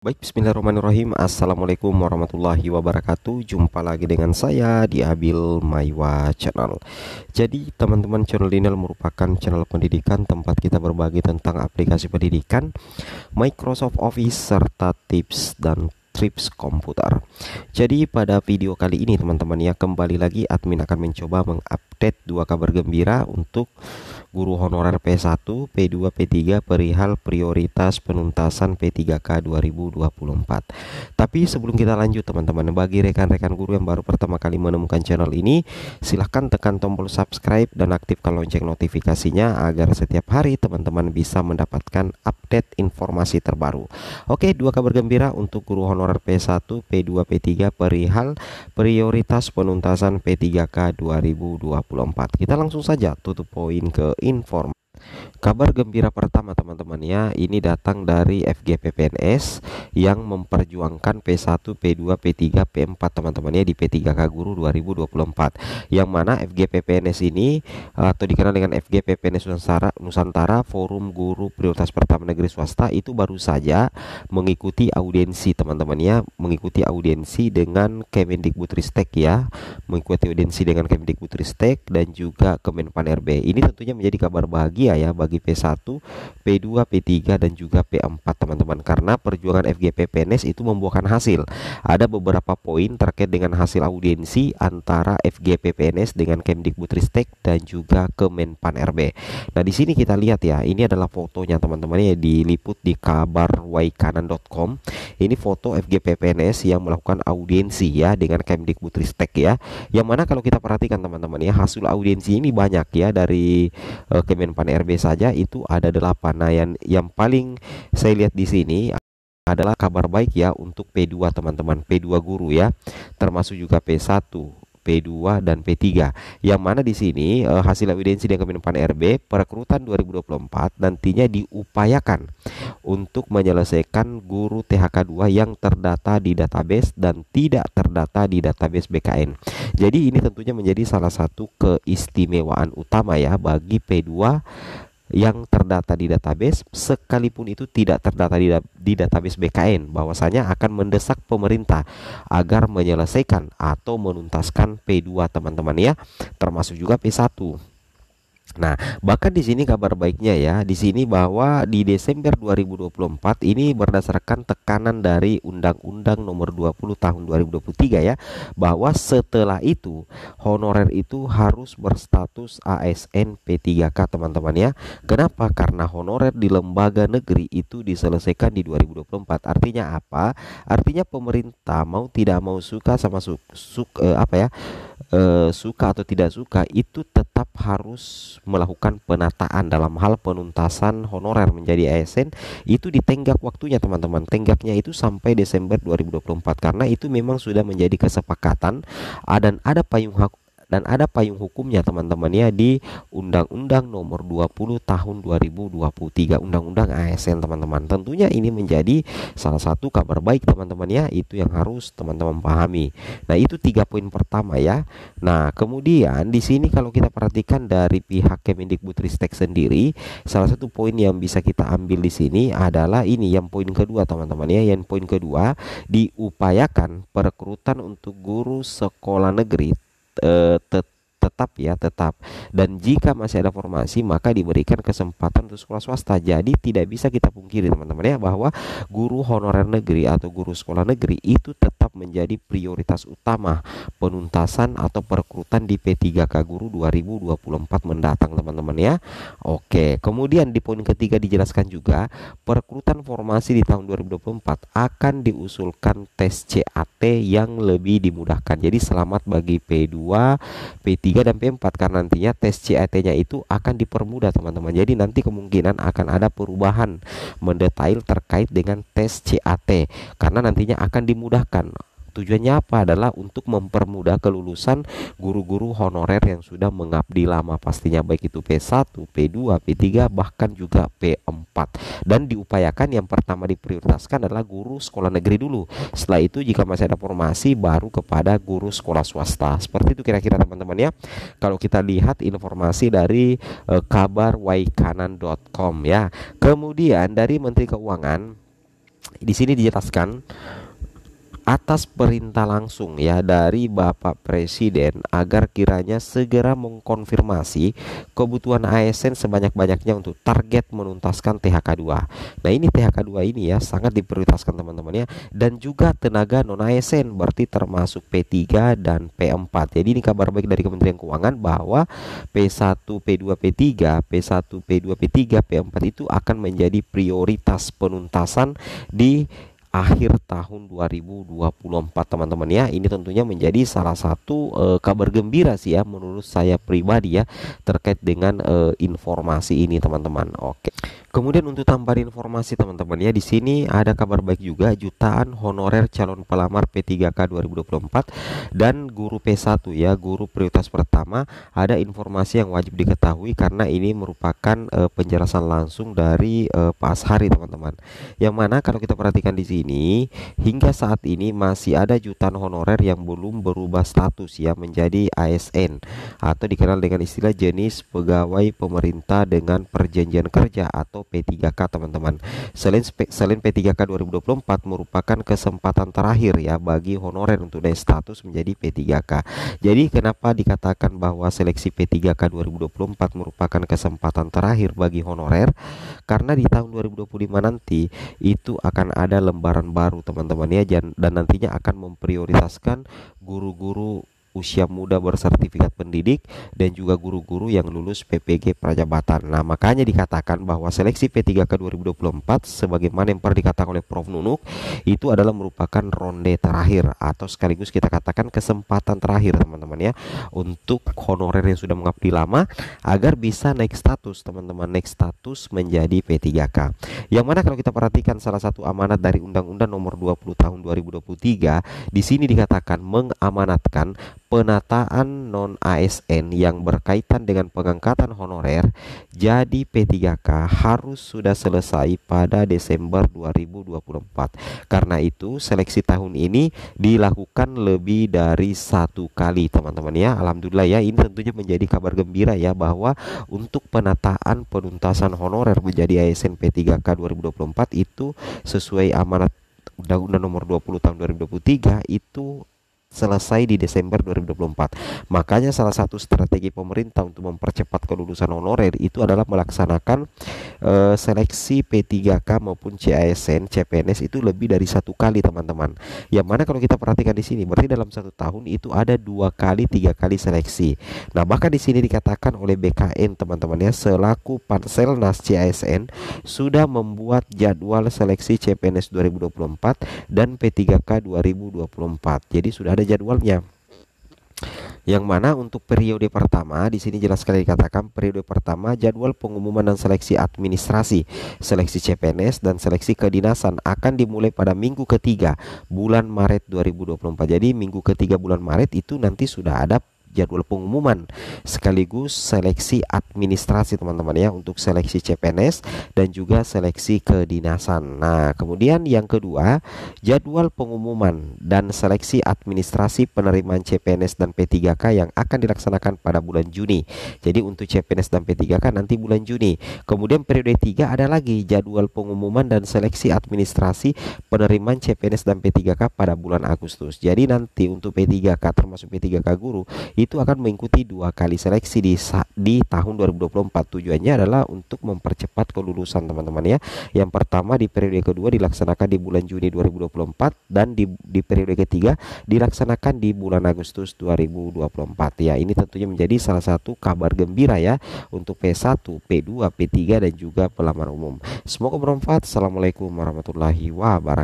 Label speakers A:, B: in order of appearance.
A: Baik, bismillahirrahmanirrahim. Assalamualaikum warahmatullahi wabarakatuh. Jumpa lagi dengan saya di Abil Maiwa Channel. Jadi, teman-teman, channel ini merupakan channel pendidikan tempat kita berbagi tentang aplikasi pendidikan, Microsoft Office, serta tips dan trips komputer. Jadi pada video kali ini teman-teman ya kembali lagi admin akan mencoba mengupdate update dua kabar gembira untuk guru honorer P1, P2, P3 perihal prioritas penuntasan P3K 2024. Tapi sebelum kita lanjut teman-teman, bagi rekan-rekan guru yang baru pertama kali menemukan channel ini, silahkan tekan tombol subscribe dan aktifkan lonceng notifikasinya agar setiap hari teman-teman bisa mendapatkan update informasi terbaru. Oke, dua kabar gembira untuk guru honorer P1, P2, P3 perihal prioritas penuntasan P3K 2024. 34. Kita langsung saja tutup poin ke informasi. Kabar gembira pertama teman-teman ya, ini datang dari FGPPNS yang memperjuangkan P1, P2, P3, P4 teman-teman ya di P3K Guru 2024. Yang mana FGPPNS ini eh, atau dikenal dengan FGPPNS Nusantara, Nusantara Forum Guru Prioritas Pertama Negeri Swasta itu baru saja mengikuti audiensi teman-teman ya, mengikuti audiensi dengan Kemendikbudristek ya, mengikuti audiensi dengan Kemendikbudristek dan juga Kemenpan RB. Ini tentunya menjadi kabar bahagia ya bagi bagi P1, P2, P3 dan juga P4 teman-teman karena perjuangan FGP PNS itu membuahkan hasil. Ada beberapa poin terkait dengan hasil audiensi antara FGP PNS dengan Kemdikbudristek dan juga Kemenpan RB. Nah, di sini kita lihat ya, ini adalah fotonya teman-teman ya diliput di kabarwaikanan.com. Ini foto FGP PNS yang melakukan audiensi ya dengan Kemdikbudristek ya. Yang mana kalau kita perhatikan teman-teman ya, hasil audiensi ini banyak ya dari uh, Kemenpan RB saja saja itu ada delapan Nah, yang yang paling saya lihat di sini adalah kabar baik ya untuk P2 teman-teman, P2 guru ya. Termasuk juga P1, P2 dan P3. Yang mana di sini eh, hasil evidensi dengan Kemenpan RB perekrutan 2024 nantinya diupayakan untuk menyelesaikan guru THK2 yang terdata di database dan tidak terdata di database BKN. Jadi ini tentunya menjadi salah satu keistimewaan utama ya bagi P2 yang terdata di database sekalipun itu tidak terdata di, da di database BKN bahwasanya akan mendesak pemerintah agar menyelesaikan atau menuntaskan P2 teman-teman ya termasuk juga P1 Nah, bahkan di sini kabar baiknya ya, di sini bahwa di Desember 2024 ini berdasarkan tekanan dari Undang-Undang Nomor 20 Tahun 2023 ya, bahwa setelah itu honorer itu harus berstatus ASN P3K teman-teman ya. Kenapa? Karena honorer di lembaga negeri itu diselesaikan di 2024. Artinya apa? Artinya pemerintah mau tidak mau suka sama suk su eh, apa ya? e, suka atau tidak suka itu tetap harus melakukan penataan dalam hal penuntasan honorer menjadi ASN itu di tenggak waktunya teman-teman tenggaknya itu sampai Desember 2024 karena itu memang sudah menjadi kesepakatan ah, dan ada payung hak dan ada payung hukumnya teman-teman ya di Undang-Undang Nomor 20 Tahun 2023 Undang-Undang ASN teman-teman. Tentunya ini menjadi salah satu kabar baik teman-teman ya itu yang harus teman-teman pahami. Nah itu tiga poin pertama ya. Nah kemudian di sini kalau kita perhatikan dari pihak Kemendikbudristek sendiri salah satu poin yang bisa kita ambil di sini adalah ini yang poin kedua teman-teman ya yang poin kedua diupayakan perekrutan untuk guru sekolah negeri uh, tet tetap ya tetap dan jika masih ada formasi maka diberikan kesempatan untuk sekolah swasta jadi tidak bisa kita pungkiri teman-teman ya bahwa guru honorer negeri atau guru sekolah negeri itu tetap tetap menjadi prioritas utama penuntasan atau perekrutan di P3K Guru 2024 mendatang teman-teman ya. Oke, kemudian di poin ketiga dijelaskan juga perekrutan formasi di tahun 2024 akan diusulkan tes CAT yang lebih dimudahkan. Jadi selamat bagi P2, P3 dan P4 karena nantinya tes CAT-nya itu akan dipermudah teman-teman. Jadi nanti kemungkinan akan ada perubahan mendetail terkait dengan tes CAT karena nantinya akan dimudahkan Tujuannya apa? Adalah untuk mempermudah kelulusan guru-guru honorer yang sudah mengabdi lama pastinya baik itu P1, P2, P3 bahkan juga P4. Dan diupayakan yang pertama diprioritaskan adalah guru sekolah negeri dulu. Setelah itu jika masih ada formasi baru kepada guru sekolah swasta. Seperti itu kira-kira teman-teman ya. Kalau kita lihat informasi dari eh, kabarwaikanan.com ya. Kemudian dari Menteri Keuangan di sini dijelaskan atas perintah langsung ya dari Bapak Presiden agar kiranya segera mengkonfirmasi kebutuhan ASN sebanyak-banyaknya untuk target menuntaskan THK2. Nah, ini THK2 ini ya sangat diprioritaskan teman-teman ya dan juga tenaga non ASN berarti termasuk P3 dan P4. Jadi ini kabar baik dari Kementerian Keuangan bahwa P1, P2, P3, P1, P2, P3, P4 itu akan menjadi prioritas penuntasan di akhir tahun 2024 teman-teman ya. Ini tentunya menjadi salah satu e, kabar gembira sih ya menurut saya pribadi ya terkait dengan e, informasi ini teman-teman. Oke. Kemudian untuk tambahan informasi teman-teman ya di sini ada kabar baik juga jutaan honorer calon pelamar P3K 2024 dan guru P1 ya guru prioritas pertama ada informasi yang wajib diketahui karena ini merupakan e, penjelasan langsung dari e, Pak Ashari teman-teman. Yang mana kalau kita perhatikan di sini hingga saat ini masih ada jutaan honorer yang belum berubah status ya menjadi ASN atau dikenal dengan istilah jenis pegawai pemerintah dengan perjanjian kerja atau atau P3K teman-teman. Selain selain P3K 2024 merupakan kesempatan terakhir ya bagi honorer untuk naik status menjadi P3K. Jadi kenapa dikatakan bahwa seleksi P3K 2024 merupakan kesempatan terakhir bagi honorer? Karena di tahun 2025 nanti itu akan ada lembaran baru teman-teman ya dan nantinya akan memprioritaskan guru-guru usia muda bersertifikat pendidik dan juga guru-guru yang lulus PPG Prajabatan. Nah, makanya dikatakan bahwa seleksi P3K 2024 sebagaimana yang pernah dikatakan oleh Prof Nunuk itu adalah merupakan ronde terakhir atau sekaligus kita katakan kesempatan terakhir teman-teman ya untuk honorer yang sudah mengabdi lama agar bisa naik status teman-teman naik status menjadi P3K. Yang mana kalau kita perhatikan salah satu amanat dari Undang-Undang Nomor 20 Tahun 2023 di sini dikatakan mengamanatkan penataan non ASN yang berkaitan dengan pengangkatan honorer jadi P3K harus sudah selesai pada Desember 2024. Karena itu seleksi tahun ini dilakukan lebih dari satu kali teman-teman ya. Alhamdulillah ya ini tentunya menjadi kabar gembira ya bahwa untuk penataan penuntasan honorer menjadi ASN P3K 2024 itu sesuai amanat Undang-Undang Nomor 20 Tahun 2023 itu selesai di Desember 2024. Makanya salah satu strategi pemerintah untuk mempercepat kelulusan honorer itu adalah melaksanakan uh, seleksi P3K maupun CASN, CPNS itu lebih dari satu kali teman-teman. Yang mana kalau kita perhatikan di sini, berarti dalam satu tahun itu ada dua kali, tiga kali seleksi. Nah bahkan di sini dikatakan oleh BKN teman-teman ya selaku Panselnas CASN sudah membuat jadwal seleksi CPNS 2024 dan P3K 2024. Jadi sudah ada ada jadwalnya yang mana untuk periode pertama di sini jelas sekali dikatakan periode pertama jadwal pengumuman dan seleksi administrasi, seleksi CPNS dan seleksi kedinasan akan dimulai pada minggu ketiga bulan Maret 2024. Jadi minggu ketiga bulan Maret itu nanti sudah ada jadwal pengumuman sekaligus seleksi administrasi teman-teman ya untuk seleksi CPNS dan juga seleksi kedinasan. Nah, kemudian yang kedua, jadwal pengumuman dan seleksi administrasi penerimaan CPNS dan P3K yang akan dilaksanakan pada bulan Juni. Jadi untuk CPNS dan P3K nanti bulan Juni. Kemudian periode tiga ada lagi jadwal pengumuman dan seleksi administrasi penerimaan CPNS dan P3K pada bulan Agustus. Jadi nanti untuk P3K termasuk P3K guru itu akan mengikuti dua kali seleksi di di tahun 2024. Tujuannya adalah untuk mempercepat kelulusan teman-teman ya. Yang pertama di periode kedua dilaksanakan di bulan Juni 2024 dan di di periode ketiga dilaksanakan di bulan Agustus 2024 ya. Ini tentunya menjadi salah satu kabar gembira ya untuk P1, P2, P3 dan juga pelamar umum. Semoga bermanfaat. Assalamualaikum warahmatullahi wabarakatuh.